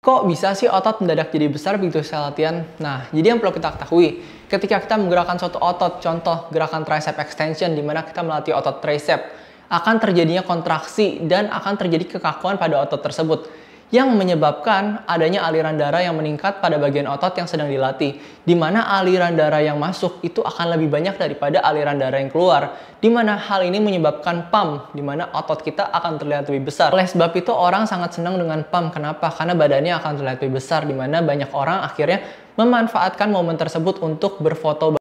Kok bisa sih otot mendadak jadi besar begitu saya latihan? Nah, jadi yang perlu kita ketahui, ketika kita menggerakkan suatu otot, contoh gerakan tricep extension di mana kita melatih otot tricep, akan terjadinya kontraksi dan akan terjadi kekakuan pada otot tersebut yang menyebabkan adanya aliran darah yang meningkat pada bagian otot yang sedang dilatih, di mana aliran darah yang masuk itu akan lebih banyak daripada aliran darah yang keluar, di mana hal ini menyebabkan pump, di mana otot kita akan terlihat lebih besar. Oleh sebab itu orang sangat senang dengan pump, kenapa? Karena badannya akan terlihat lebih besar, di mana banyak orang akhirnya memanfaatkan momen tersebut untuk berfoto